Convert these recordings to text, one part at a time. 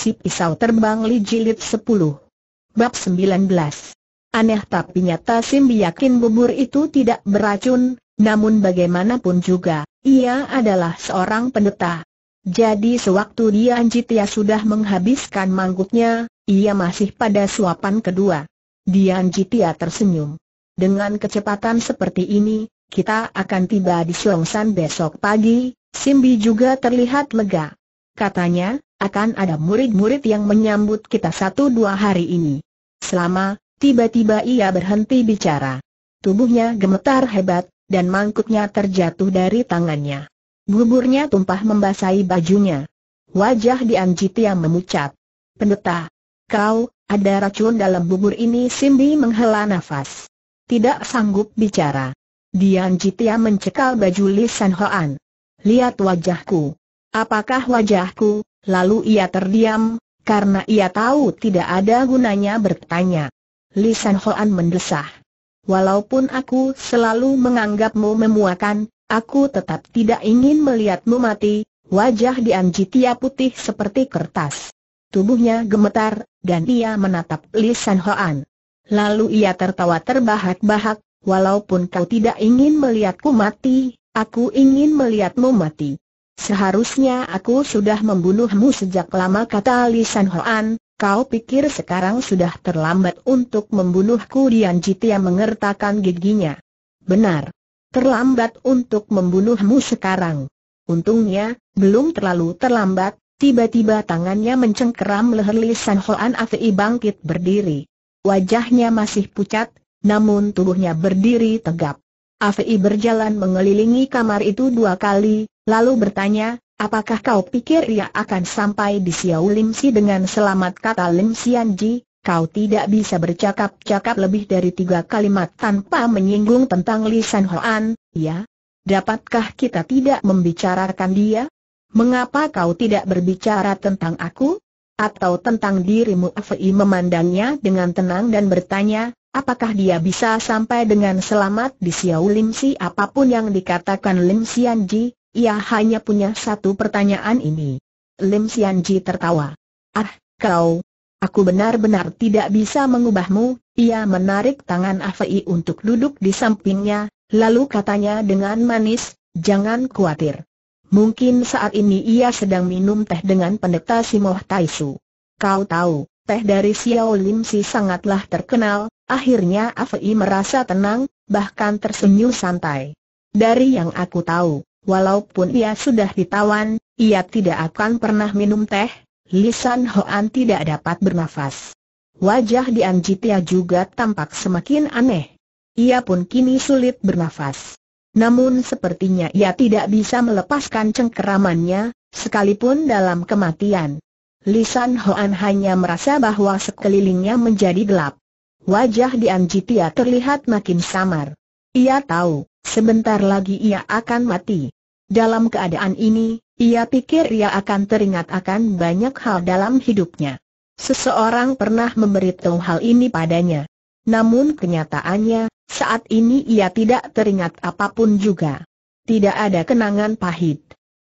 Si Pisau Terbang Li Jilid 10 Bab 19 Aneh tapi nyata Simbi yakin bubur itu tidak beracun, namun bagaimanapun juga, ia adalah seorang pendeta. Jadi sewaktu dia Anjitia sudah menghabiskan mangkuknya, ia masih pada suapan kedua. dia Jitia tersenyum. Dengan kecepatan seperti ini, kita akan tiba di Siongsan besok pagi, Simbi juga terlihat lega. Katanya, akan ada murid-murid yang menyambut kita satu dua hari ini. Selama, tiba-tiba ia berhenti bicara. Tubuhnya gemetar hebat, dan mangkuknya terjatuh dari tangannya. Buburnya tumpah membasahi bajunya. Wajah Dianjiti yang memucat. Pendeta, kau, ada racun dalam bubur ini Simbi menghela nafas. Tidak sanggup bicara. Jitia mencekal baju Lisan Hoan. Lihat wajahku. Apakah wajahku, Lalu ia terdiam, karena ia tahu tidak ada gunanya bertanya. Li San Hoan mendesah. Walaupun aku selalu menganggapmu memuakan, aku tetap tidak ingin melihatmu mati, wajah Dian Jitia putih seperti kertas. Tubuhnya gemetar, dan ia menatap Li San Hoan. Lalu ia tertawa terbahak-bahak, walaupun kau tidak ingin melihatku mati, aku ingin melihatmu mati. Seharusnya aku sudah membunuhmu sejak lama kata Li Hoan, kau pikir sekarang sudah terlambat untuk membunuhku Dian Jitia mengertakkan giginya. Benar. Terlambat untuk membunuhmu sekarang. Untungnya, belum terlalu terlambat, tiba-tiba tangannya mencengkeram leher Li San Hoan Afi bangkit berdiri. Wajahnya masih pucat, namun tubuhnya berdiri tegap. Afei berjalan mengelilingi kamar itu dua kali, lalu bertanya, apakah kau pikir ia akan sampai di Xiao Lim dengan selamat kata Lim Xianji, kau tidak bisa bercakap-cakap lebih dari tiga kalimat tanpa menyinggung tentang Li San Hoan, ya? Dapatkah kita tidak membicarakan dia? Mengapa kau tidak berbicara tentang aku? Atau tentang dirimu Afei memandangnya dengan tenang dan bertanya, Apakah dia bisa sampai dengan selamat di Xiao Lim Si apapun yang dikatakan Lim Xianji, ia hanya punya satu pertanyaan ini. Lim Xianji tertawa. Ah, kau. Aku benar-benar tidak bisa mengubahmu, ia menarik tangan Afei untuk duduk di sampingnya, lalu katanya dengan manis, jangan khawatir. Mungkin saat ini ia sedang minum teh dengan pendeta Simoh Taisu. Kau tahu, teh dari Xiao Lim Si sangatlah terkenal, Akhirnya Afei merasa tenang, bahkan tersenyum santai. Dari yang aku tahu, walaupun ia sudah ditawan, ia tidak akan pernah minum teh, Lisan Hoan tidak dapat bernafas. Wajah Dian Jitia juga tampak semakin aneh. Ia pun kini sulit bernafas. Namun sepertinya ia tidak bisa melepaskan cengkeramannya, sekalipun dalam kematian. Lisan Hoan hanya merasa bahwa sekelilingnya menjadi gelap. Wajah Dian Jitia terlihat makin samar. Ia tahu, sebentar lagi ia akan mati. Dalam keadaan ini, ia pikir ia akan teringat akan banyak hal dalam hidupnya. Seseorang pernah memberitahu hal ini padanya. Namun kenyataannya, saat ini ia tidak teringat apapun juga. Tidak ada kenangan pahit.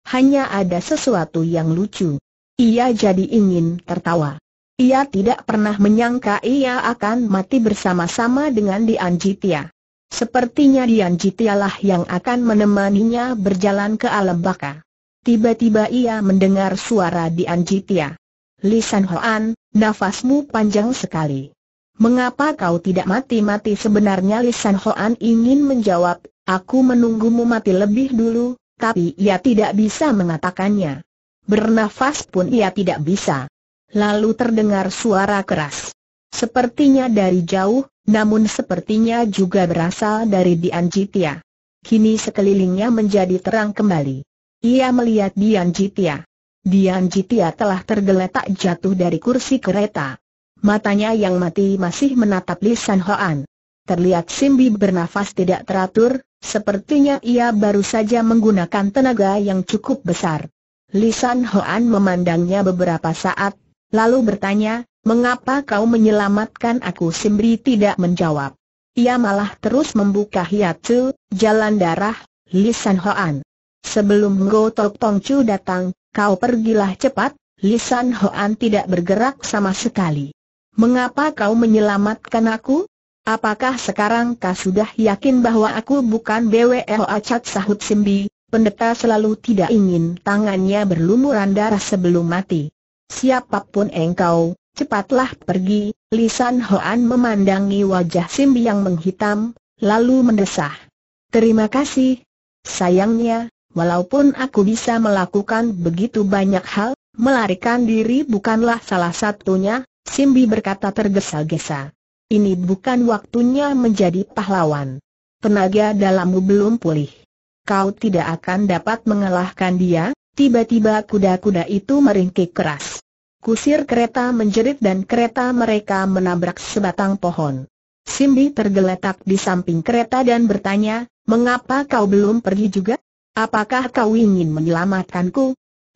Hanya ada sesuatu yang lucu. Ia jadi ingin tertawa. Ia tidak pernah menyangka ia akan mati bersama-sama dengan Dian Jitia. Sepertinya Dian lah yang akan menemaninya berjalan ke alam baka. Tiba-tiba ia mendengar suara Dian Jitia. Lisan Hoan, nafasmu panjang sekali. Mengapa kau tidak mati-mati sebenarnya Lisan Hoan ingin menjawab, aku menunggumu mati lebih dulu, tapi ia tidak bisa mengatakannya. Bernafas pun ia tidak bisa lalu terdengar suara keras. Sepertinya dari jauh, namun sepertinya juga berasal dari Dian Jitia. Kini sekelilingnya menjadi terang kembali. Ia melihat Dian Jitia. Dian Jitia telah tergeletak jatuh dari kursi kereta. Matanya yang mati masih menatap Lisan Hoan. Terlihat Simbi bernafas tidak teratur, sepertinya ia baru saja menggunakan tenaga yang cukup besar. Lisan Hoan memandangnya beberapa saat, Lalu bertanya, mengapa kau menyelamatkan aku Simbri tidak menjawab. Ia malah terus membuka hiatu, jalan darah, lisan Hoan. Sebelum Go Tok datang, kau pergilah cepat, lisan Hoan tidak bergerak sama sekali. Mengapa kau menyelamatkan aku? Apakah sekarang kau sudah yakin bahwa aku bukan BWL Acat Sahut Simbi, pendeta selalu tidak ingin tangannya berlumuran darah sebelum mati. Siapapun engkau, cepatlah pergi, Lisan Hoan memandangi wajah Simbi yang menghitam, lalu mendesah. Terima kasih. Sayangnya, walaupun aku bisa melakukan begitu banyak hal, melarikan diri bukanlah salah satunya, Simbi berkata tergesa-gesa. Ini bukan waktunya menjadi pahlawan. Tenaga dalammu belum pulih. Kau tidak akan dapat mengalahkan dia, Tiba-tiba kuda-kuda itu meringkik keras. Kusir kereta menjerit dan kereta mereka menabrak sebatang pohon. Simbi tergeletak di samping kereta dan bertanya, mengapa kau belum pergi juga? Apakah kau ingin menyelamatkanku?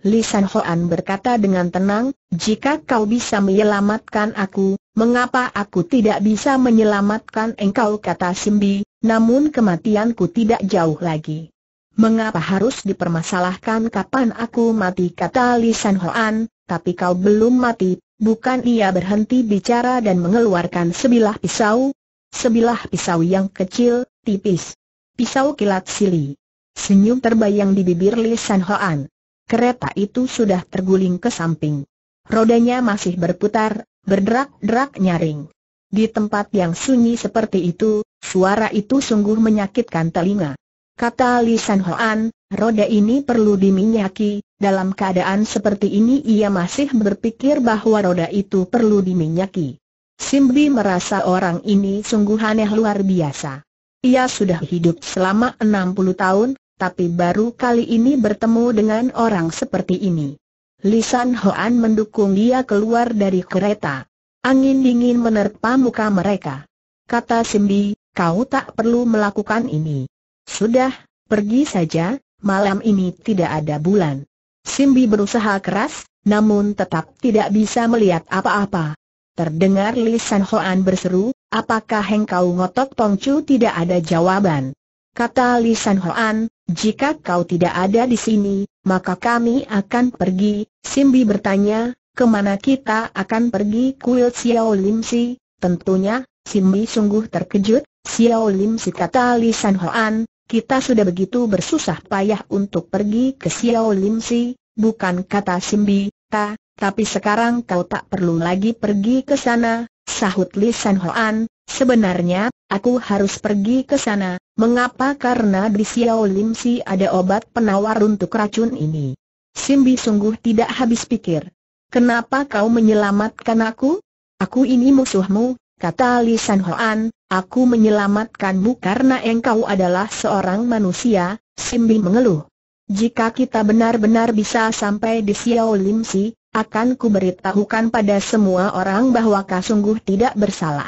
Li San Hoan berkata dengan tenang, jika kau bisa menyelamatkan aku, mengapa aku tidak bisa menyelamatkan engkau kata Simbi, namun kematianku tidak jauh lagi. Mengapa harus dipermasalahkan kapan aku mati kata Li San Hoan, tapi kau belum mati, bukan ia berhenti bicara dan mengeluarkan sebilah pisau, sebilah pisau yang kecil, tipis. Pisau kilat sili. Senyum terbayang di bibir Li San Hoan. Kereta itu sudah terguling ke samping. Rodanya masih berputar, berderak-derak nyaring. Di tempat yang sunyi seperti itu, suara itu sungguh menyakitkan telinga. Kata Li San Hoan, roda ini perlu diminyaki, dalam keadaan seperti ini ia masih berpikir bahwa roda itu perlu diminyaki. Simbi merasa orang ini sungguh aneh luar biasa. Ia sudah hidup selama 60 tahun, tapi baru kali ini bertemu dengan orang seperti ini. Lisan Hoan mendukung dia keluar dari kereta. Angin dingin menerpa muka mereka. Kata Simbi, kau tak perlu melakukan ini. Sudah, pergi saja, malam ini tidak ada bulan. Simbi berusaha keras, namun tetap tidak bisa melihat apa-apa. Terdengar lisan Hoan berseru, apakah engkau ngotot Tongcu tidak ada jawaban? Kata lisan Hoan, jika kau tidak ada di sini, maka kami akan pergi. Simbi bertanya, kemana kita akan pergi kuil Xiao Lim Si? Tentunya, Simbi sungguh terkejut, Xiao Lim Si kata lisan Hoan, kita sudah begitu bersusah payah untuk pergi ke Xiao Lim Si, bukan kata Simbi, ta, tapi sekarang kau tak perlu lagi pergi ke sana, sahut Li San Hoan, sebenarnya, aku harus pergi ke sana, mengapa karena di Xiao Lim Si ada obat penawar untuk racun ini. Simbi sungguh tidak habis pikir. Kenapa kau menyelamatkan aku? Aku ini musuhmu, kata Li San Hoan, Aku menyelamatkanmu karena engkau adalah seorang manusia, Simbi mengeluh. Jika kita benar-benar bisa sampai di Xiao Lim Si, akan kuberitahukan pada semua orang bahwa kau sungguh tidak bersalah.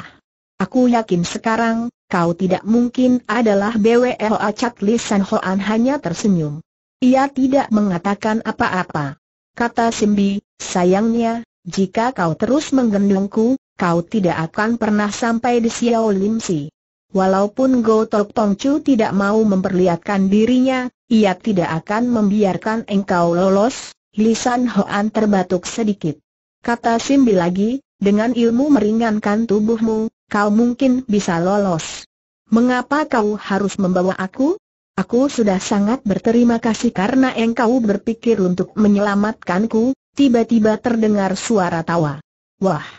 Aku yakin sekarang, kau tidak mungkin adalah BWL Acak Li Hoan hanya tersenyum. Ia tidak mengatakan apa-apa. Kata Simbi, sayangnya, jika kau terus menggendongku, kau tidak akan pernah sampai di Xiao Lim Si. Walaupun Go Tok Tong Chu tidak mau memperlihatkan dirinya, ia tidak akan membiarkan engkau lolos, lisan Hoan terbatuk sedikit. Kata Simbi lagi, dengan ilmu meringankan tubuhmu, kau mungkin bisa lolos. Mengapa kau harus membawa aku? Aku sudah sangat berterima kasih karena engkau berpikir untuk menyelamatkanku, tiba-tiba terdengar suara tawa. Wah!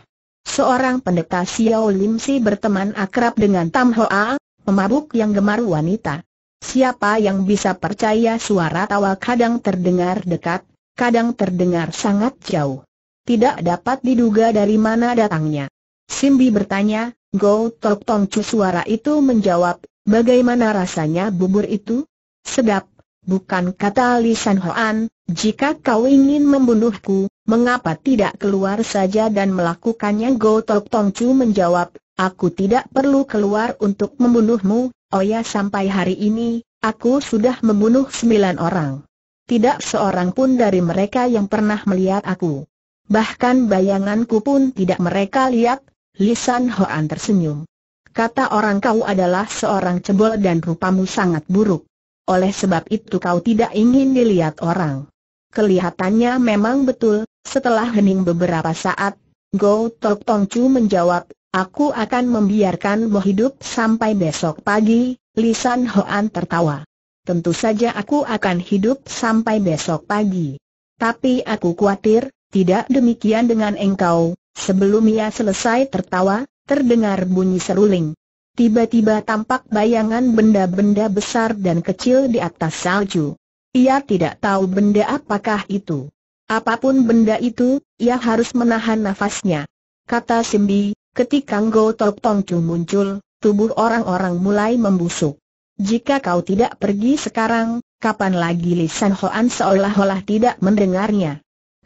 seorang pendeta Xiao Lim Si berteman akrab dengan Tam Hoa, pemabuk yang gemar wanita. Siapa yang bisa percaya suara tawa kadang terdengar dekat, kadang terdengar sangat jauh. Tidak dapat diduga dari mana datangnya. Simbi bertanya, Go Tok Tong Chu suara itu menjawab, bagaimana rasanya bubur itu? Sedap, bukan kata Li San Hoan, jika kau ingin membunuhku, mengapa tidak keluar saja dan melakukannya Go Tok Tong Chu menjawab, aku tidak perlu keluar untuk membunuhmu, oh ya sampai hari ini, aku sudah membunuh sembilan orang. Tidak seorang pun dari mereka yang pernah melihat aku. Bahkan bayanganku pun tidak mereka lihat, Lisan Hoan tersenyum. Kata orang kau adalah seorang cebol dan rupamu sangat buruk. Oleh sebab itu kau tidak ingin dilihat orang. Kelihatannya memang betul, setelah hening beberapa saat, Go Tok Tong Chu menjawab, aku akan membiarkanmu hidup sampai besok pagi, Lisan Hoan tertawa. Tentu saja aku akan hidup sampai besok pagi. Tapi aku khawatir, tidak demikian dengan engkau, sebelum ia selesai tertawa, terdengar bunyi seruling. Tiba-tiba tampak bayangan benda-benda besar dan kecil di atas salju. Ia tidak tahu benda apakah itu. Apapun benda itu, ia harus menahan nafasnya. Kata Simbi, ketika Ngo Tok Tong Chu muncul, tubuh orang-orang mulai membusuk. Jika kau tidak pergi sekarang, kapan lagi Li San Hoan seolah-olah tidak mendengarnya.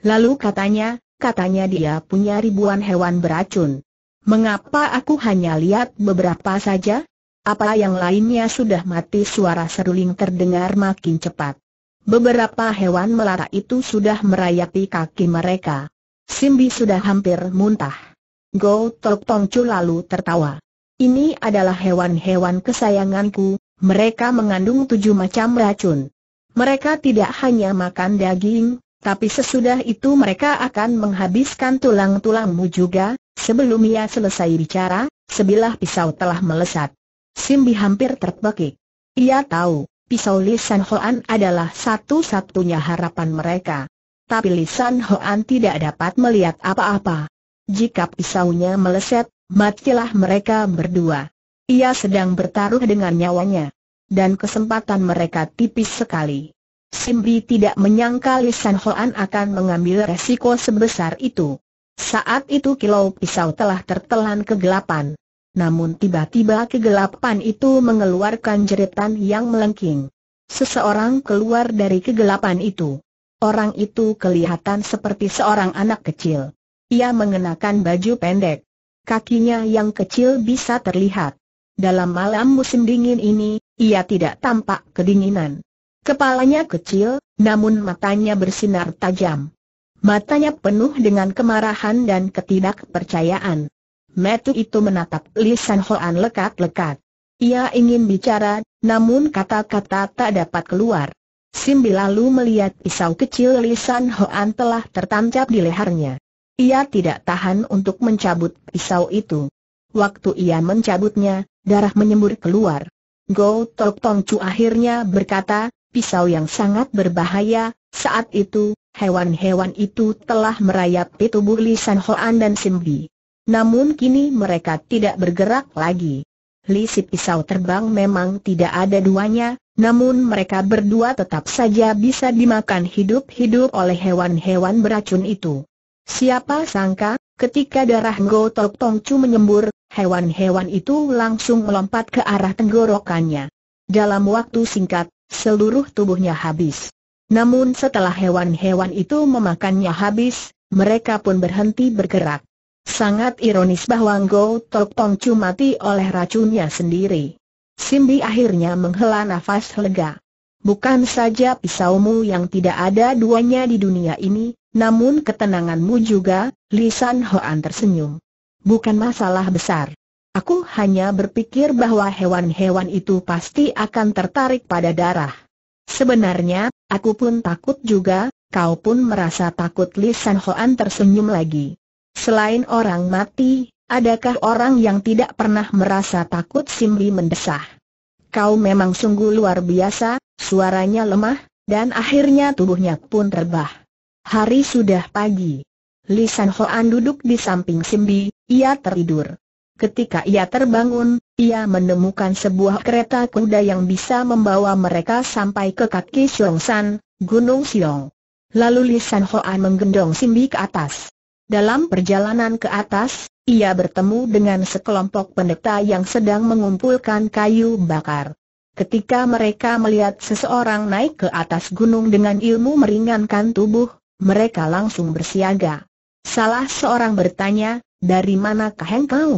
Lalu katanya, katanya dia punya ribuan hewan beracun. Mengapa aku hanya lihat beberapa saja? Apa yang lainnya sudah mati suara seruling terdengar makin cepat. Beberapa hewan melata itu sudah merayapi kaki mereka. Simbi sudah hampir muntah. Go Tok Tong lalu tertawa. Ini adalah hewan-hewan kesayanganku, mereka mengandung tujuh macam racun. Mereka tidak hanya makan daging, tapi sesudah itu mereka akan menghabiskan tulang-tulangmu juga. Sebelum ia selesai bicara, sebilah pisau telah melesat. Simbi hampir terpekik. Ia tahu, Pisau Lisan Hoan adalah satu-satunya harapan mereka. Tapi Lisan Hoan tidak dapat melihat apa-apa. Jika pisaunya meleset, matilah mereka berdua. Ia sedang bertaruh dengan nyawanya. Dan kesempatan mereka tipis sekali. Simbi tidak menyangka Lisan Hoan akan mengambil resiko sebesar itu. Saat itu kilau pisau telah tertelan kegelapan. Namun tiba-tiba kegelapan itu mengeluarkan jeritan yang melengking. Seseorang keluar dari kegelapan itu. Orang itu kelihatan seperti seorang anak kecil. Ia mengenakan baju pendek. Kakinya yang kecil bisa terlihat. Dalam malam musim dingin ini, ia tidak tampak kedinginan. Kepalanya kecil, namun matanya bersinar tajam. Matanya penuh dengan kemarahan dan ketidakpercayaan. Metu itu menatap Li Hoan lekat-lekat. Ia ingin bicara, namun kata-kata tak dapat keluar. Simbi lalu melihat pisau kecil Li Hoan telah tertancap di lehernya. Ia tidak tahan untuk mencabut pisau itu. Waktu ia mencabutnya, darah menyembur keluar. Go Tok Tong Chu akhirnya berkata, pisau yang sangat berbahaya, saat itu, hewan-hewan itu telah merayap di tubuh Li Hoan dan Simbi. Namun kini mereka tidak bergerak lagi. Lisip pisau terbang memang tidak ada duanya, namun mereka berdua tetap saja bisa dimakan hidup-hidup oleh hewan-hewan beracun itu. Siapa sangka, ketika darah Tok Tong Chu menyembur, hewan-hewan itu langsung melompat ke arah tenggorokannya. Dalam waktu singkat, seluruh tubuhnya habis. Namun setelah hewan-hewan itu memakannya habis, mereka pun berhenti bergerak. Sangat ironis bahwa Go Tok Tong Chu mati oleh racunnya sendiri. Simbi akhirnya menghela nafas lega. Bukan saja pisaumu yang tidak ada duanya di dunia ini, namun ketenanganmu juga, Lisan Hoan tersenyum. Bukan masalah besar. Aku hanya berpikir bahwa hewan-hewan itu pasti akan tertarik pada darah. Sebenarnya, aku pun takut juga, kau pun merasa takut Lisan Hoan tersenyum lagi. Selain orang mati, adakah orang yang tidak pernah merasa takut Simbi mendesah? Kau memang sungguh luar biasa, suaranya lemah, dan akhirnya tubuhnya pun terbah. Hari sudah pagi. Li San Hoan duduk di samping Simbi, ia tertidur. Ketika ia terbangun, ia menemukan sebuah kereta kuda yang bisa membawa mereka sampai ke kaki San, Gunung Xiong. Lalu Li San Hoan menggendong Simbi ke atas. Dalam perjalanan ke atas, ia bertemu dengan sekelompok pendeta yang sedang mengumpulkan kayu bakar. Ketika mereka melihat seseorang naik ke atas gunung dengan ilmu meringankan tubuh, mereka langsung bersiaga. Salah seorang bertanya, dari mana manakah engkau?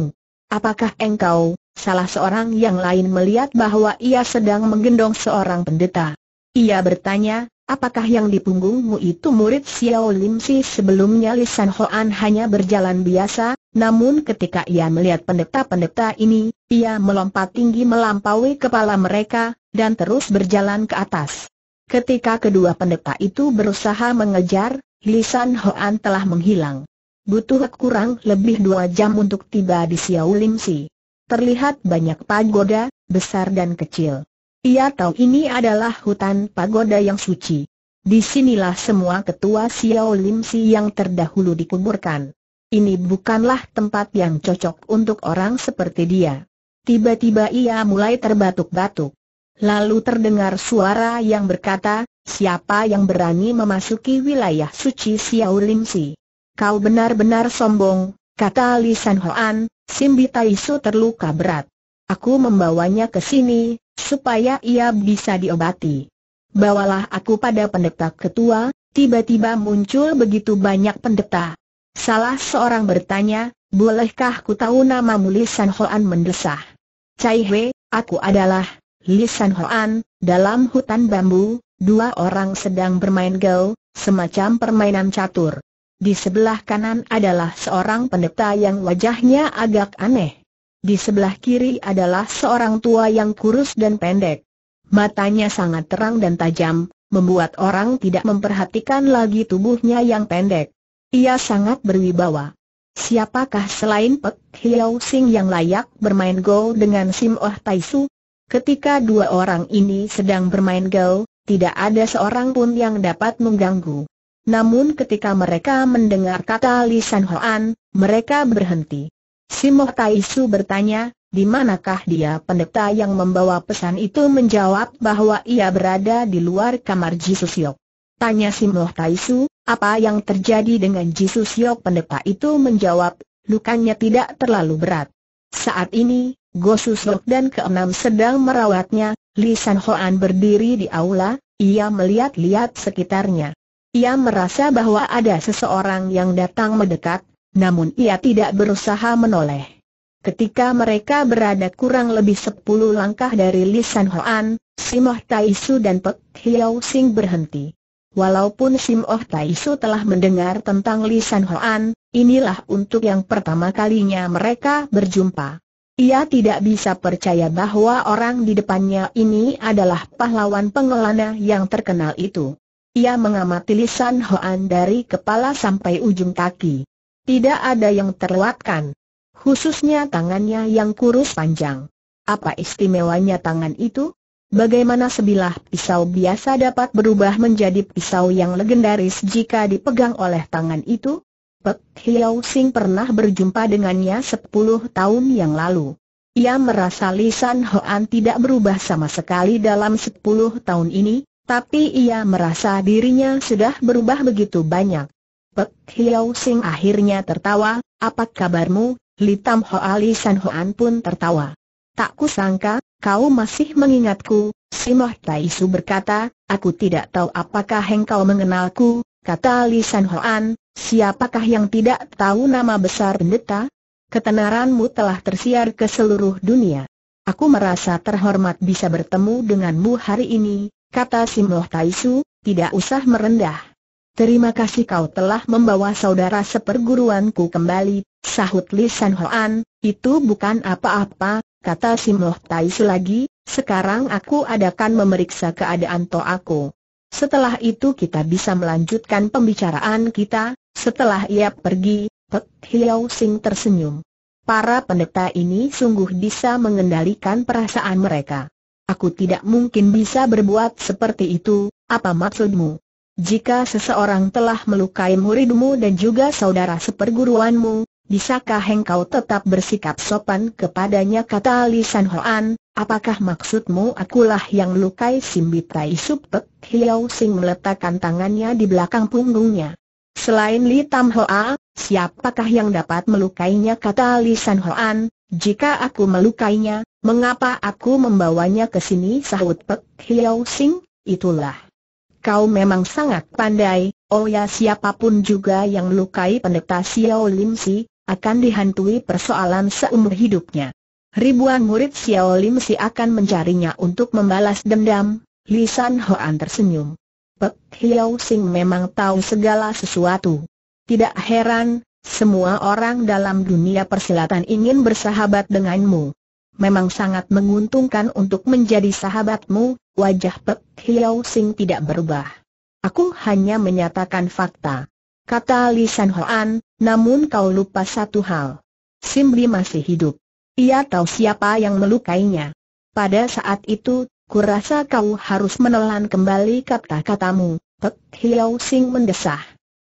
Apakah engkau, salah seorang yang lain melihat bahwa ia sedang menggendong seorang pendeta? Ia bertanya, Apakah yang di punggungmu itu murid Xiao Lim Si sebelumnya Lisan Hoan hanya berjalan biasa, namun ketika ia melihat pendeta-pendeta ini, ia melompat tinggi melampaui kepala mereka, dan terus berjalan ke atas. Ketika kedua pendeta itu berusaha mengejar, Lisan Hoan telah menghilang. Butuh kurang lebih dua jam untuk tiba di Xiao Lim Si. Terlihat banyak pagoda, besar dan kecil. Ia tahu ini adalah hutan pagoda yang suci. Disinilah semua ketua Xiao Lim Si yang terdahulu dikuburkan. Ini bukanlah tempat yang cocok untuk orang seperti dia. Tiba-tiba ia mulai terbatuk-batuk. Lalu terdengar suara yang berkata, siapa yang berani memasuki wilayah suci Xiao Lim Si? Kau benar-benar sombong, kata Li San Hoan, Simbi Su terluka berat. Aku membawanya ke sini, supaya ia bisa diobati. Bawalah aku pada pendeta ketua, tiba-tiba muncul begitu banyak pendeta. Salah seorang bertanya, bolehkah ku tahu namamu Li San Hoan mendesah? Cai Hwe, aku adalah Li San Hoan, dalam hutan bambu, dua orang sedang bermain gel, semacam permainan catur. Di sebelah kanan adalah seorang pendeta yang wajahnya agak aneh. Di sebelah kiri adalah seorang tua yang kurus dan pendek. Matanya sangat terang dan tajam, membuat orang tidak memperhatikan lagi tubuhnya yang pendek. Ia sangat berwibawa. Siapakah selain Pek Hiao Sing yang layak bermain go dengan Sim Oh Tai Su? Ketika dua orang ini sedang bermain go, tidak ada seorang pun yang dapat mengganggu. Namun ketika mereka mendengar kata Li San Hoan, mereka berhenti. Simo Taisu bertanya, di manakah dia pendeta yang membawa pesan itu menjawab bahwa ia berada di luar kamar Yok. Tanya Simo Taisu, apa yang terjadi dengan Yok pendeta itu menjawab, lukanya tidak terlalu berat. Saat ini, Yok dan keenam sedang merawatnya, Li San Hoan berdiri di aula, ia melihat-lihat sekitarnya. Ia merasa bahwa ada seseorang yang datang mendekat, namun ia tidak berusaha menoleh. Ketika mereka berada kurang lebih sepuluh langkah dari Lisan Hoan, Simoh Taisu dan Pek Hiao Sing berhenti. Walaupun Simoh Taisu telah mendengar tentang Lisan Hoan, inilah untuk yang pertama kalinya mereka berjumpa. Ia tidak bisa percaya bahwa orang di depannya ini adalah pahlawan pengelana yang terkenal itu. Ia mengamati Lisan Hoan dari kepala sampai ujung kaki. Tidak ada yang terlewatkan. Khususnya tangannya yang kurus panjang. Apa istimewanya tangan itu? Bagaimana sebilah pisau biasa dapat berubah menjadi pisau yang legendaris jika dipegang oleh tangan itu? Pek Hiau Sing pernah berjumpa dengannya 10 tahun yang lalu. Ia merasa Lisan Hoan tidak berubah sama sekali dalam 10 tahun ini, tapi ia merasa dirinya sudah berubah begitu banyak. Pek Hiau Sing akhirnya tertawa, apa kabarmu, Li Tam Ho Ali San Hoan pun tertawa. Tak kusangka, kau masih mengingatku, Simoh Tai Su berkata, aku tidak tahu apakah engkau mengenalku, kata Li San Hoan, siapakah yang tidak tahu nama besar pendeta? Ketenaranmu telah tersiar ke seluruh dunia. Aku merasa terhormat bisa bertemu denganmu hari ini, kata Simoh Su, tidak usah merendah. Terima kasih kau telah membawa saudara seperguruanku kembali, sahut Li San Hoan, itu bukan apa-apa, kata si Moh Tai lagi, sekarang aku adakan memeriksa keadaan to aku. Setelah itu kita bisa melanjutkan pembicaraan kita, setelah ia pergi, Pek Hiau Sing tersenyum. Para pendeta ini sungguh bisa mengendalikan perasaan mereka. Aku tidak mungkin bisa berbuat seperti itu, apa maksudmu? Jika seseorang telah melukai muridmu dan juga saudara seperguruanmu, bisakah engkau tetap bersikap sopan kepadanya kata Li San Hoan, apakah maksudmu akulah yang melukai Simbi Tai Supek? Hiao Sing meletakkan tangannya di belakang punggungnya. Selain Li Tam Hoa, siapakah yang dapat melukainya kata Li San Hoan, jika aku melukainya, mengapa aku membawanya ke sini sahut Pek Hiao Sing, itulah kau memang sangat pandai, oh ya siapapun juga yang melukai pendeta Xiao Lim Si, akan dihantui persoalan seumur hidupnya. Ribuan murid Xiao Lim Si akan mencarinya untuk membalas dendam, Li San Hoan tersenyum. Pek Hiao Sing memang tahu segala sesuatu. Tidak heran, semua orang dalam dunia persilatan ingin bersahabat denganmu memang sangat menguntungkan untuk menjadi sahabatmu, wajah Pek Hiao Sing tidak berubah. Aku hanya menyatakan fakta. Kata Li San Hoan, namun kau lupa satu hal. Li masih hidup. Ia tahu siapa yang melukainya. Pada saat itu, kurasa kau harus menelan kembali kata-katamu, Pek Hiao Sing mendesah.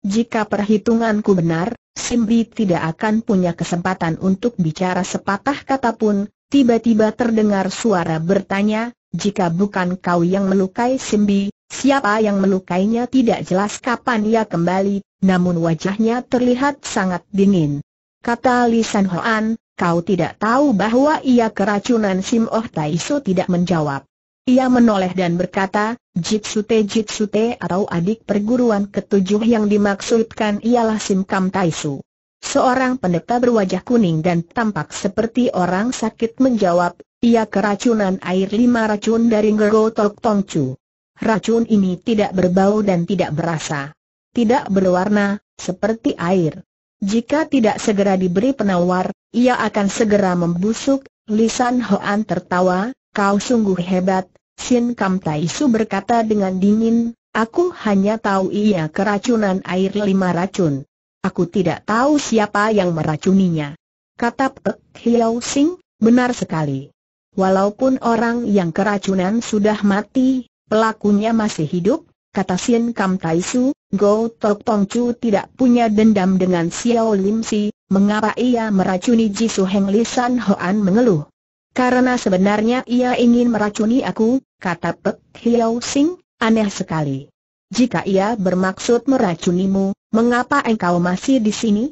Jika perhitunganku benar, Simbi tidak akan punya kesempatan untuk bicara sepatah kata pun, tiba-tiba terdengar suara bertanya, jika bukan kau yang melukai Simbi, siapa yang melukainya tidak jelas kapan ia kembali, namun wajahnya terlihat sangat dingin. Kata Li Hoan, kau tidak tahu bahwa ia keracunan Sim Oh Tai tidak menjawab. Ia menoleh dan berkata, Jitsute Jitsute atau adik perguruan ketujuh yang dimaksudkan ialah Sim Kam Taisu. Seorang pendeta berwajah kuning dan tampak seperti orang sakit menjawab, ia keracunan air lima racun dari Ngero Tok Tongcu. Racun ini tidak berbau dan tidak berasa. Tidak berwarna, seperti air. Jika tidak segera diberi penawar, ia akan segera membusuk, lisan Hoan tertawa, kau sungguh hebat, Sin Kam Taisu berkata dengan dingin, aku hanya tahu ia keracunan air lima racun. Aku tidak tahu siapa yang meracuninya. Kata Pek Hiau Sing, benar sekali. Walaupun orang yang keracunan sudah mati, pelakunya masih hidup, kata Sien Kam Tai Su, Go Tok Tong Chu tidak punya dendam dengan Xiao Lim Si, mengapa ia meracuni Ji Su Heng Li San Hoan mengeluh. Karena sebenarnya ia ingin meracuni aku, kata Pek Hiau Sing, aneh sekali. Jika ia bermaksud meracunimu, Mengapa engkau masih di sini?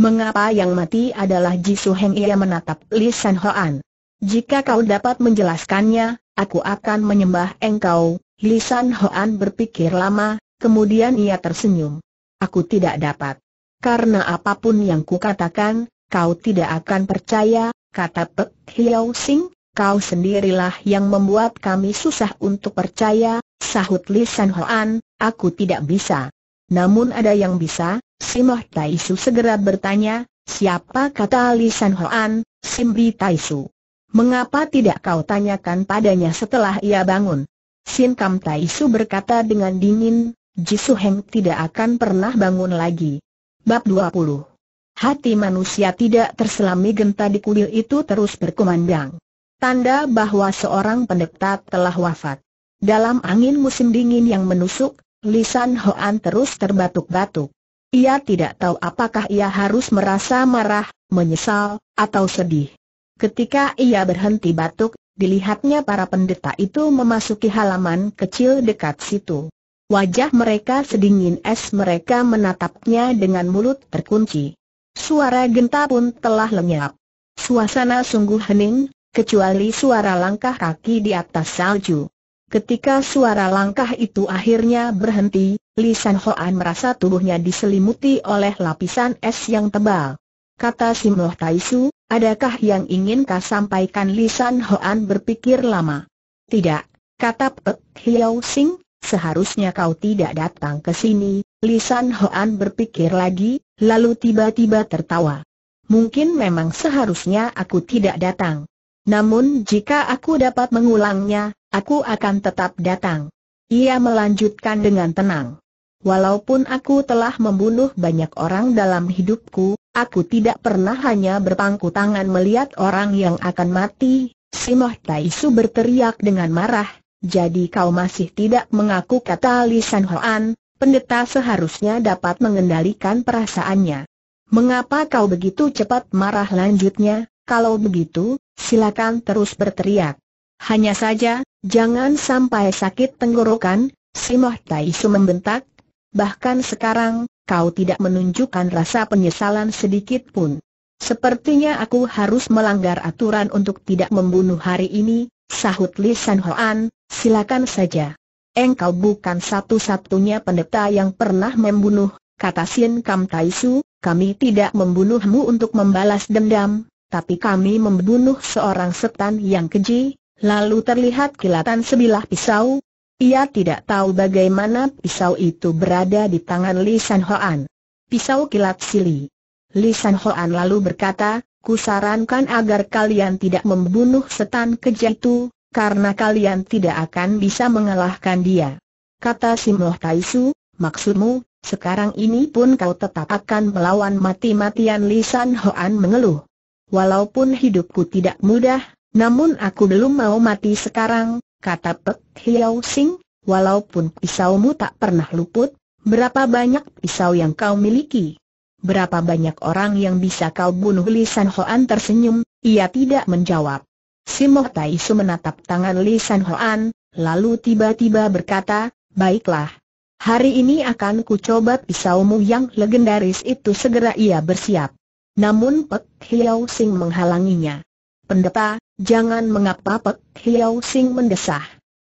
Mengapa yang mati adalah Jisoo Heng ia menatap Li San Hoan? Jika kau dapat menjelaskannya, aku akan menyembah engkau. Li San Hoan berpikir lama, kemudian ia tersenyum. Aku tidak dapat. Karena apapun yang ku katakan, kau tidak akan percaya, kata Pek Hiao Sing, kau sendirilah yang membuat kami susah untuk percaya, sahut Li San Hoan, aku tidak bisa. Namun ada yang bisa, Simoh Taisu segera bertanya, siapa kata Li San Hoan, Simbi Taisu? Mengapa tidak kau tanyakan padanya setelah ia bangun? Sin Kam Taisu berkata dengan dingin, Jisu Heng tidak akan pernah bangun lagi. Bab 20 Hati manusia tidak terselami genta di kuil itu terus berkumandang. Tanda bahwa seorang pendekta telah wafat. Dalam angin musim dingin yang menusuk, Lisan Hoan terus terbatuk-batuk. Ia tidak tahu apakah ia harus merasa marah, menyesal, atau sedih. Ketika ia berhenti batuk, dilihatnya para pendeta itu memasuki halaman kecil dekat situ. Wajah mereka sedingin es mereka menatapnya dengan mulut terkunci. Suara genta pun telah lenyap. Suasana sungguh hening, kecuali suara langkah kaki di atas salju. Ketika suara langkah itu akhirnya berhenti, Li San Hoan merasa tubuhnya diselimuti oleh lapisan es yang tebal. Kata Tai Taisu, adakah yang ingin kau sampaikan Li San Hoan berpikir lama. Tidak, kata Pek Hiao Sing, seharusnya kau tidak datang ke sini. Li San Hoan berpikir lagi, lalu tiba-tiba tertawa. Mungkin memang seharusnya aku tidak datang. Namun jika aku dapat mengulangnya, aku akan tetap datang. Ia melanjutkan dengan tenang. Walaupun aku telah membunuh banyak orang dalam hidupku, aku tidak pernah hanya berpangku tangan melihat orang yang akan mati. Simoh Taisu berteriak dengan marah, jadi kau masih tidak mengaku kata Li San Hoan, pendeta seharusnya dapat mengendalikan perasaannya. Mengapa kau begitu cepat marah lanjutnya? Kalau begitu, silakan terus berteriak. Hanya saja, jangan sampai sakit tenggorokan, si Moh membentak. Bahkan sekarang, kau tidak menunjukkan rasa penyesalan sedikit pun. Sepertinya aku harus melanggar aturan untuk tidak membunuh hari ini, sahut Li San silakan saja. Engkau bukan satu-satunya pendeta yang pernah membunuh, kata Sin Kam Taisu, kami tidak membunuhmu untuk membalas dendam, tapi kami membunuh seorang setan yang keji, lalu terlihat kilatan sebilah pisau. Ia tidak tahu bagaimana pisau itu berada di tangan Li San Hoan. Pisau kilat sili. Li San Hoan lalu berkata, kusarankan agar kalian tidak membunuh setan keji itu, karena kalian tidak akan bisa mengalahkan dia. Kata Simloh Taisu, maksudmu, sekarang ini pun kau tetap akan melawan mati-matian Li San Hoan mengeluh. Walaupun hidupku tidak mudah, namun aku belum mau mati sekarang, kata Pek Hiau Sing, walaupun pisaumu tak pernah luput, berapa banyak pisau yang kau miliki? Berapa banyak orang yang bisa kau bunuh Li San Hoan tersenyum, ia tidak menjawab. Simo Tai Su menatap tangan Li San Hoan, lalu tiba-tiba berkata, baiklah. Hari ini akan ku coba pisaumu yang legendaris itu segera ia bersiap. Namun Pek Hiau Sing menghalanginya. Pendeta, jangan mengapa Pek Hiau Sing mendesah.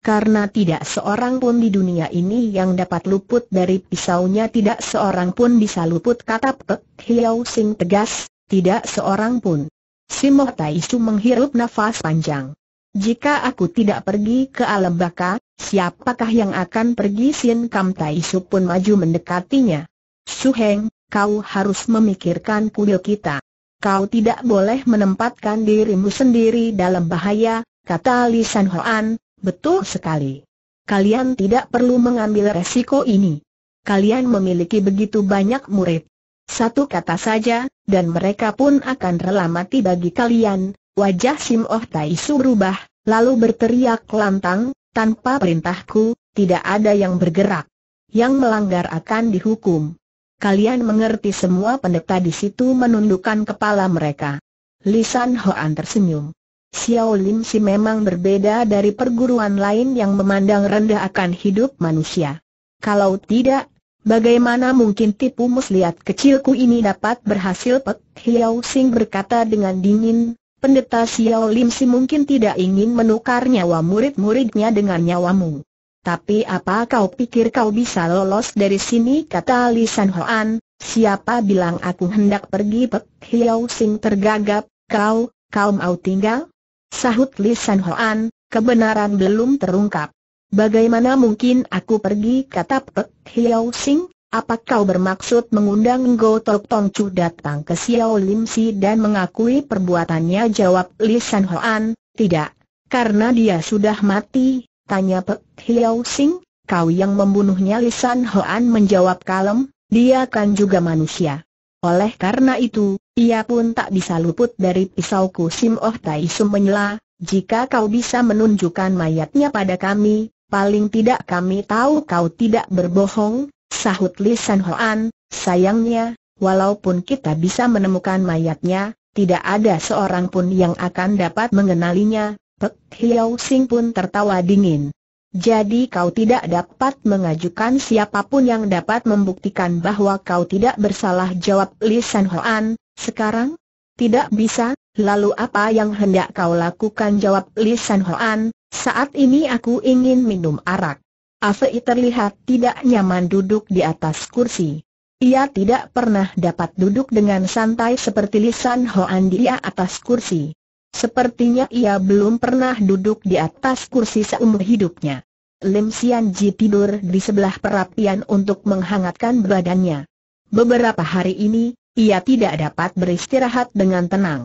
Karena tidak seorang pun di dunia ini yang dapat luput dari pisaunya tidak seorang pun bisa luput kata Pek Hiau Sing tegas, tidak seorang pun. Simo Taisu menghirup nafas panjang. Jika aku tidak pergi ke alam baka, siapakah yang akan pergi Sin Kam Taisu pun maju mendekatinya. Su Heng kau harus memikirkan kuil kita. Kau tidak boleh menempatkan dirimu sendiri dalam bahaya, kata Li San Hoan, betul sekali. Kalian tidak perlu mengambil resiko ini. Kalian memiliki begitu banyak murid. Satu kata saja, dan mereka pun akan rela mati bagi kalian. Wajah Sim Oh Tai Su berubah, lalu berteriak lantang, tanpa perintahku, tidak ada yang bergerak. Yang melanggar akan dihukum. Kalian mengerti semua pendeta di situ menundukkan kepala mereka. Lisan Hoan tersenyum. Xiao Lin Si memang berbeda dari perguruan lain yang memandang rendah akan hidup manusia. Kalau tidak, bagaimana mungkin tipu muslihat kecilku ini dapat berhasil Pek Xiao Sing berkata dengan dingin, pendeta Xiao Lim Si mungkin tidak ingin menukar nyawa murid-muridnya dengan nyawamu. Tapi apa kau pikir kau bisa lolos dari sini kata Li San Hoan, siapa bilang aku hendak pergi Pek Hiau Sing tergagap, kau, kau mau tinggal? Sahut Li San Hoan, kebenaran belum terungkap. Bagaimana mungkin aku pergi kata Pek Hiau Sing, apa kau bermaksud mengundang Go Tok Tong Chu datang ke Xiao Lim Si dan mengakui perbuatannya jawab Li San Hoan, tidak, karena dia sudah mati, Tanya Pek Hiau Sing, kau yang membunuhnya Lisan Hoan menjawab kalem, dia kan juga manusia. Oleh karena itu, ia pun tak bisa luput dari pisauku Sim Oh Tai Sum menyela, jika kau bisa menunjukkan mayatnya pada kami, paling tidak kami tahu kau tidak berbohong, sahut Lisan Hoan, sayangnya, walaupun kita bisa menemukan mayatnya, tidak ada seorang pun yang akan dapat mengenalinya, Pek Hiau Sing pun tertawa dingin. Jadi kau tidak dapat mengajukan siapapun yang dapat membuktikan bahwa kau tidak bersalah jawab Li San Hoan, sekarang? Tidak bisa, lalu apa yang hendak kau lakukan jawab Li San Hoan, saat ini aku ingin minum arak. Afei terlihat tidak nyaman duduk di atas kursi. Ia tidak pernah dapat duduk dengan santai seperti lisan Hoan di atas kursi. Sepertinya ia belum pernah duduk di atas kursi seumur hidupnya. Lim Sian Ji tidur di sebelah perapian untuk menghangatkan badannya. Beberapa hari ini, ia tidak dapat beristirahat dengan tenang.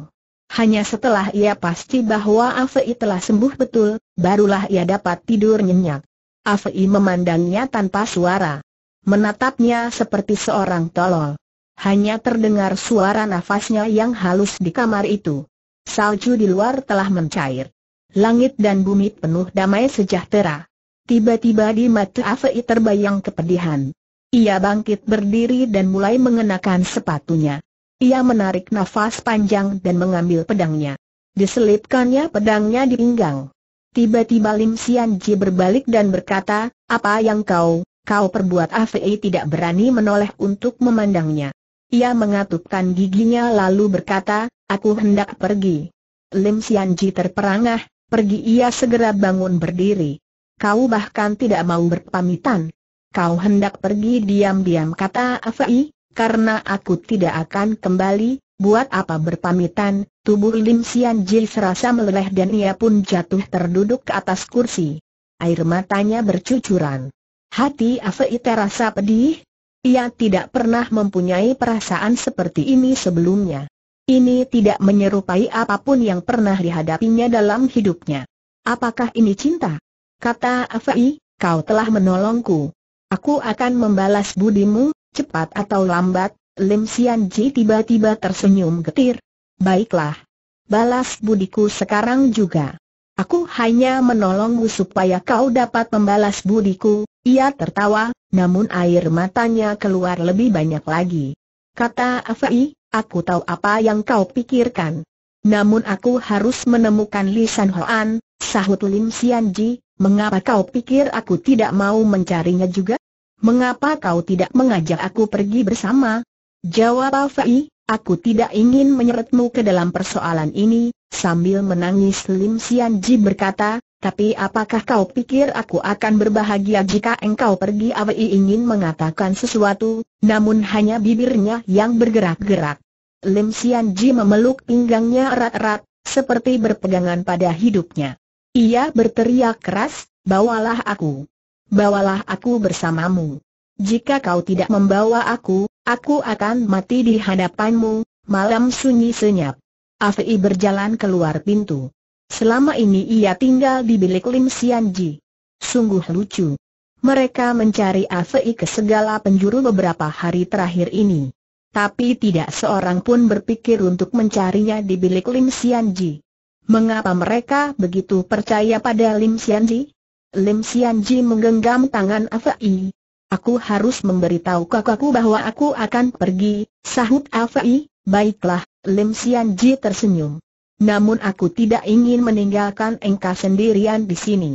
Hanya setelah ia pasti bahwa Afei telah sembuh betul, barulah ia dapat tidur nyenyak. Afei memandangnya tanpa suara. Menatapnya seperti seorang tolol. Hanya terdengar suara nafasnya yang halus di kamar itu. Salju di luar telah mencair. Langit dan bumi penuh damai sejahtera. Tiba-tiba di mata Afei terbayang kepedihan. Ia bangkit berdiri dan mulai mengenakan sepatunya. Ia menarik nafas panjang dan mengambil pedangnya. Diselipkannya pedangnya di pinggang. Tiba-tiba Lim Sian Ji berbalik dan berkata, apa yang kau, kau perbuat Afei tidak berani menoleh untuk memandangnya. Ia mengatupkan giginya lalu berkata, Aku hendak pergi. Lim Sianji terperangah, pergi ia segera bangun berdiri. Kau bahkan tidak mau berpamitan. Kau hendak pergi diam-diam kata Afai, karena aku tidak akan kembali, buat apa berpamitan, tubuh Lim Sianji serasa meleleh dan ia pun jatuh terduduk ke atas kursi. Air matanya bercucuran. Hati Afai terasa pedih. Ia tidak pernah mempunyai perasaan seperti ini sebelumnya. Ini tidak menyerupai apapun yang pernah dihadapinya dalam hidupnya. Apakah ini cinta? Kata Afai, kau telah menolongku. Aku akan membalas budimu, cepat atau lambat, Lim Sian Ji tiba-tiba tersenyum getir. Baiklah. Balas budiku sekarang juga. Aku hanya menolongmu supaya kau dapat membalas budiku, ia tertawa, namun air matanya keluar lebih banyak lagi. Kata Afai, Aku tahu apa yang kau pikirkan. Namun aku harus menemukan Li San Hoan, sahut Lim Sian Ji, mengapa kau pikir aku tidak mau mencarinya juga? Mengapa kau tidak mengajak aku pergi bersama? Jawab Fai, aku tidak ingin menyeretmu ke dalam persoalan ini, sambil menangis Lim Sian Ji berkata, tapi apakah kau pikir aku akan berbahagia jika engkau pergi Awei ingin mengatakan sesuatu, namun hanya bibirnya yang bergerak-gerak. Lim Sian Ji memeluk pinggangnya erat-erat, seperti berpegangan pada hidupnya. Ia berteriak keras, bawalah aku. Bawalah aku bersamamu. Jika kau tidak membawa aku, aku akan mati di hadapanmu, malam sunyi senyap. Afi berjalan keluar pintu. Selama ini ia tinggal di bilik Lim Sian Ji. Sungguh lucu. Mereka mencari Afi ke segala penjuru beberapa hari terakhir ini. Tapi tidak seorang pun berpikir untuk mencarinya di bilik Lim Sian Ji. Mengapa mereka begitu percaya pada Lim Sian Ji? Lim Sian Ji menggenggam tangan Afai. Aku harus memberitahu kakakku bahwa aku akan pergi, sahut Afai. Baiklah, Lim Sian Ji tersenyum. Namun aku tidak ingin meninggalkan engkau sendirian di sini.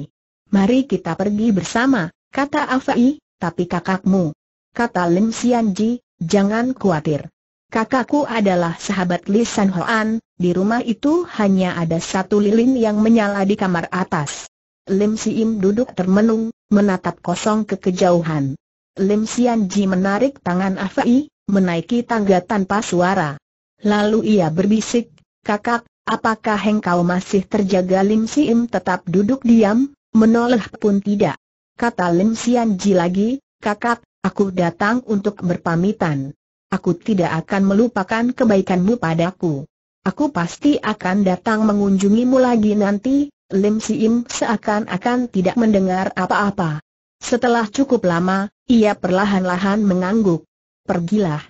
Mari kita pergi bersama, kata Afai, tapi kakakmu. Kata Lim Sian Ji. Jangan khawatir. Kakakku adalah sahabat Li San Hoan, di rumah itu hanya ada satu lilin yang menyala di kamar atas. Lim Siim duduk termenung, menatap kosong ke kejauhan. Lim Sian Ji menarik tangan Afai, menaiki tangga tanpa suara. Lalu ia berbisik, kakak, apakah engkau masih terjaga Lim Siim tetap duduk diam, menoleh pun tidak. Kata Lim Sian Ji lagi, kakak, Aku datang untuk berpamitan. Aku tidak akan melupakan kebaikanmu padaku. Aku pasti akan datang mengunjungimu lagi nanti, Lim Si seakan-akan tidak mendengar apa-apa. Setelah cukup lama, ia perlahan-lahan mengangguk. Pergilah.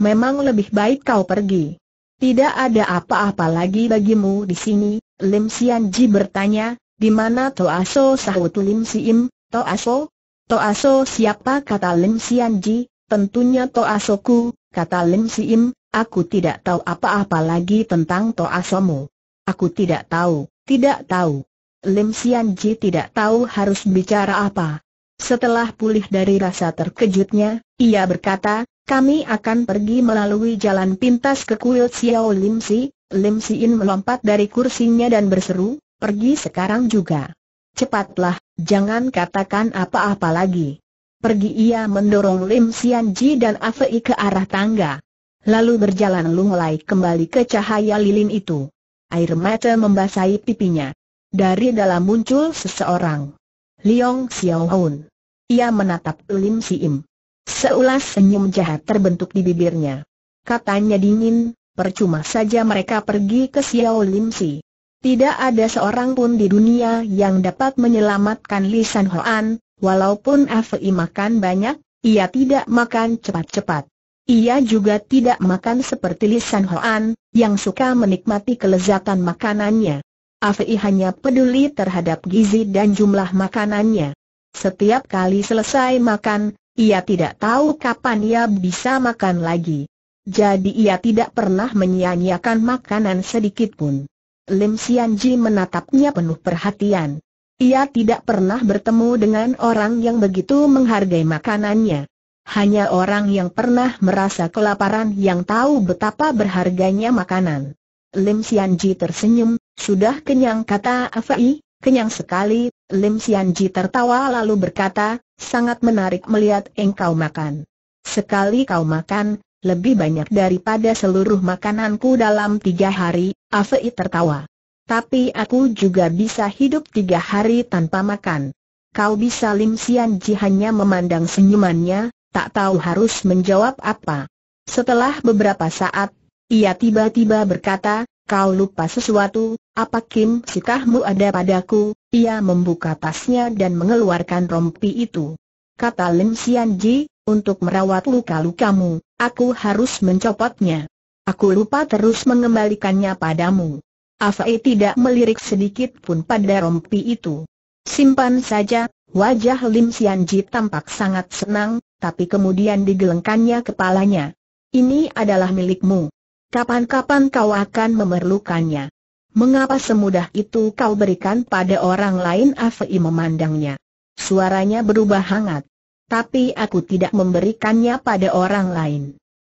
Memang lebih baik kau pergi. Tidak ada apa-apa lagi bagimu di sini, Lim Sian Ji bertanya, di mana Toaso sahut Lim Si Im, Toaso, Toaso siapa kata Lim Sian Ji? tentunya Toasoku, kata Lim Siim, aku tidak tahu apa-apa lagi tentang Toasomu. Aku tidak tahu, tidak tahu. Lim Sian Ji tidak tahu harus bicara apa. Setelah pulih dari rasa terkejutnya, ia berkata, kami akan pergi melalui jalan pintas ke kuil Xiao Lim Si. Lim In melompat dari kursinya dan berseru, pergi sekarang juga. Cepatlah, Jangan katakan apa-apa lagi. Pergi ia mendorong Lim Sian Ji dan Afei ke arah tangga. Lalu berjalan lunglai kembali ke cahaya lilin itu. Air mata membasahi pipinya. Dari dalam muncul seseorang. Liong Xiaohun. Ia menatap Lim Im. Seulas senyum jahat terbentuk di bibirnya. Katanya dingin, percuma saja mereka pergi ke Xiao Lim Si. Tidak ada seorang pun di dunia yang dapat menyelamatkan Li Hoan, walaupun Fei makan banyak, ia tidak makan cepat-cepat. Ia juga tidak makan seperti Li Hoan, yang suka menikmati kelezatan makanannya. Fei hanya peduli terhadap gizi dan jumlah makanannya. Setiap kali selesai makan, ia tidak tahu kapan ia bisa makan lagi. Jadi ia tidak pernah menyia-nyiakan makanan sedikit pun. Lim Ji menatapnya penuh perhatian. Ia tidak pernah bertemu dengan orang yang begitu menghargai makanannya. Hanya orang yang pernah merasa kelaparan yang tahu betapa berharganya makanan. Lim Ji tersenyum, sudah kenyang kata Afai, kenyang sekali, Lim Ji tertawa lalu berkata, sangat menarik melihat engkau makan. Sekali kau makan, lebih banyak daripada seluruh makananku dalam tiga hari, Afei tertawa. Tapi aku juga bisa hidup tiga hari tanpa makan. Kau bisa Lim Sian Ji hanya memandang senyumannya, tak tahu harus menjawab apa. Setelah beberapa saat, ia tiba-tiba berkata, kau lupa sesuatu, apa Kim sikahmu ada padaku? Ia membuka tasnya dan mengeluarkan rompi itu. Kata Lim Sian Ji, untuk merawat luka-lukamu, Aku harus mencopotnya. Aku lupa terus mengembalikannya padamu. Afai tidak melirik sedikit pun pada rompi itu. Simpan saja, wajah Lim Sianji tampak sangat senang, tapi kemudian digelengkannya kepalanya. Ini adalah milikmu. Kapan-kapan kau akan memerlukannya. Mengapa semudah itu kau berikan pada orang lain Afai memandangnya. Suaranya berubah hangat. Tapi aku tidak memberikannya pada orang lain.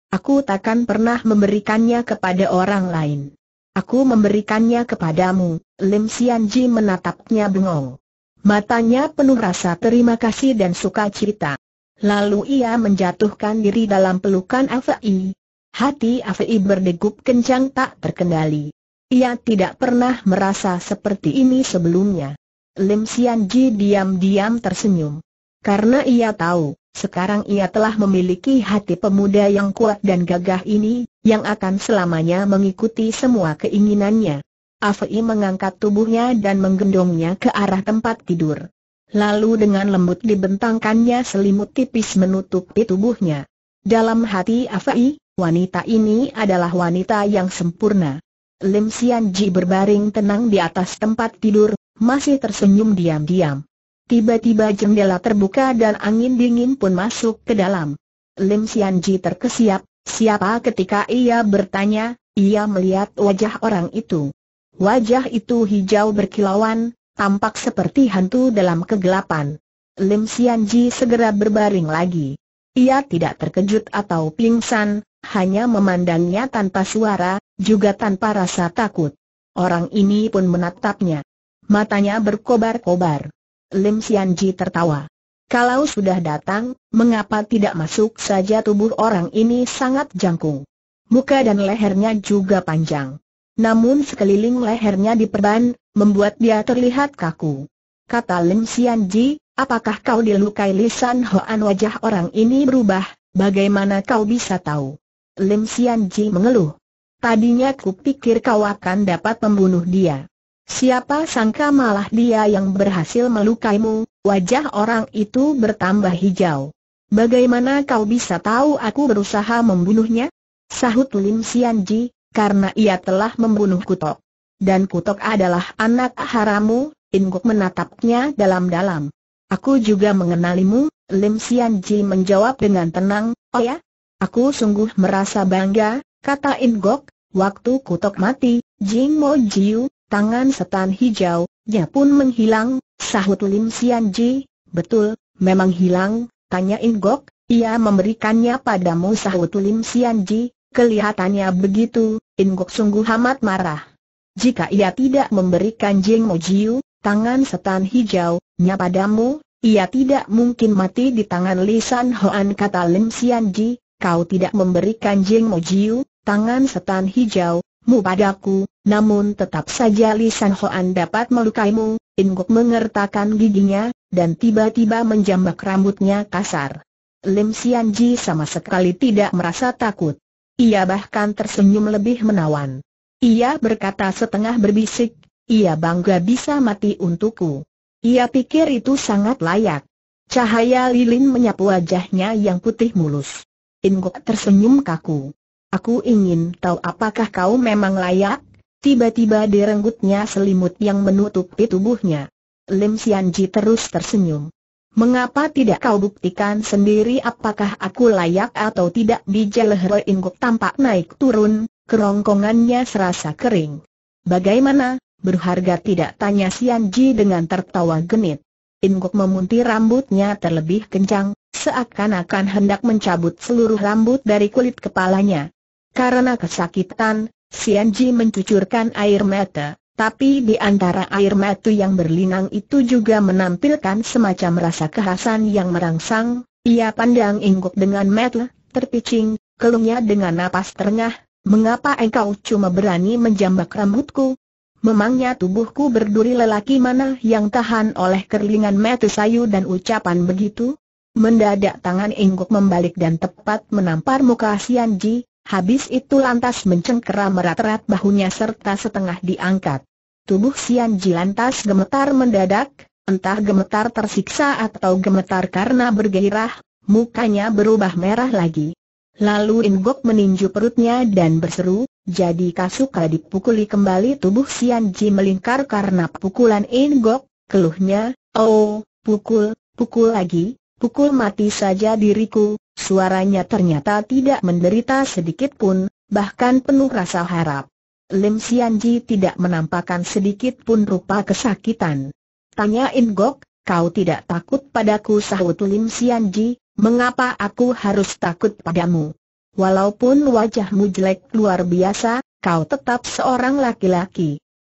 Aku takkan pernah memberikannya kepada orang lain. Aku memberikannya kepadamu, Lim Xianji menatapnya bengong. Matanya penuh rasa terima kasih dan sukacita. Lalu ia menjatuhkan diri dalam pelukan Afei. Hati Afei berdegup kencang tak terkendali. Ia tidak pernah merasa seperti ini sebelumnya. Lim Xianji diam-diam tersenyum. Karena ia tahu, sekarang ia telah memiliki hati pemuda yang kuat dan gagah ini, yang akan selamanya mengikuti semua keinginannya. Afei mengangkat tubuhnya dan menggendongnya ke arah tempat tidur. Lalu dengan lembut dibentangkannya selimut tipis menutupi tubuhnya. Dalam hati Afei, wanita ini adalah wanita yang sempurna. Lim Sian Ji berbaring tenang di atas tempat tidur, masih tersenyum diam-diam. Tiba-tiba jendela terbuka dan angin dingin pun masuk ke dalam. Lim Xianji terkesiap, siapa ketika ia bertanya, ia melihat wajah orang itu. Wajah itu hijau berkilauan, tampak seperti hantu dalam kegelapan. Lim Xianji segera berbaring lagi. Ia tidak terkejut atau pingsan, hanya memandangnya tanpa suara, juga tanpa rasa takut. Orang ini pun menatapnya. Matanya berkobar-kobar. Lim Ji tertawa. Kalau sudah datang, mengapa tidak masuk saja tubuh orang ini sangat jangkung. Muka dan lehernya juga panjang. Namun sekeliling lehernya diperban, membuat dia terlihat kaku. Kata Lim Ji, apakah kau dilukai lisan Hoan wajah orang ini berubah, bagaimana kau bisa tahu? Lim Ji mengeluh. Tadinya kupikir kau akan dapat membunuh dia. Siapa sangka malah dia yang berhasil melukaimu, wajah orang itu bertambah hijau. Bagaimana kau bisa tahu aku berusaha membunuhnya? Sahut Lim Ji, karena ia telah membunuh Kutok. Dan Kutok adalah anak haramu, Inguk menatapnya dalam-dalam. Aku juga mengenalimu, Lim Ji menjawab dengan tenang, oh ya? Aku sungguh merasa bangga, kata Ingok, waktu Kutok mati, Jing Mo Jiu, tangan setan hijau, dia pun menghilang, sahut Lim Sian Ji, betul, memang hilang, tanya In Gok, ia memberikannya padamu sahut Lim Sian Ji, kelihatannya begitu, In Gok sungguh amat marah. Jika ia tidak memberikan Jing Mo Jiu, tangan setan hijau, nya padamu, ia tidak mungkin mati di tangan Lisan Hoan kata Lim Sian Ji, kau tidak memberikan Jing Mo Jiu, tangan setan hijau, mu padaku, namun tetap saja Li Hoan dapat melukaimu, Inguk mengertakkan giginya, dan tiba-tiba menjambak rambutnya kasar. Lim Sian Ji sama sekali tidak merasa takut. Ia bahkan tersenyum lebih menawan. Ia berkata setengah berbisik, ia bangga bisa mati untukku. Ia pikir itu sangat layak. Cahaya lilin menyapu wajahnya yang putih mulus. Ingok tersenyum kaku. Aku ingin tahu apakah kau memang layak? Tiba-tiba direnggutnya selimut yang menutupi tubuhnya. Lim Sianji terus tersenyum. Mengapa tidak kau buktikan sendiri apakah aku layak atau tidak Di Lehroi Ingguk tampak naik turun, kerongkongannya serasa kering. Bagaimana, berharga tidak tanya Sianji dengan tertawa genit. Ingguk memuntir rambutnya terlebih kencang, seakan-akan hendak mencabut seluruh rambut dari kulit kepalanya. Karena kesakitan, Ji mencucurkan air mata, tapi di antara air mata yang berlinang itu juga menampilkan semacam rasa kehasan yang merangsang, ia pandang Ingguk dengan mata, terpicing, kelungnya dengan napas terengah, mengapa engkau cuma berani menjambak rambutku? Memangnya tubuhku berduri lelaki mana yang tahan oleh kerlingan mata sayu dan ucapan begitu? Mendadak tangan Ingguk membalik dan tepat menampar muka Ji, Habis itu lantas mencengkeram merat-rat bahunya serta setengah diangkat. Tubuh Sian Ji lantas gemetar mendadak, entah gemetar tersiksa atau gemetar karena bergairah, mukanya berubah merah lagi. Lalu In Gok meninju perutnya dan berseru, jadi Kasuka dipukuli kembali tubuh Sian Ji melingkar karena pukulan In Gok keluhnya, oh, pukul, pukul lagi, pukul mati saja diriku, Suaranya ternyata tidak menderita sedikit pun, bahkan penuh rasa harap. Lim Sianji tidak menampakkan sedikit pun rupa kesakitan. Tanya In Gok, kau tidak takut padaku sahut Lim Sianji, mengapa aku harus takut padamu? Walaupun wajahmu jelek luar biasa, kau tetap seorang laki-laki.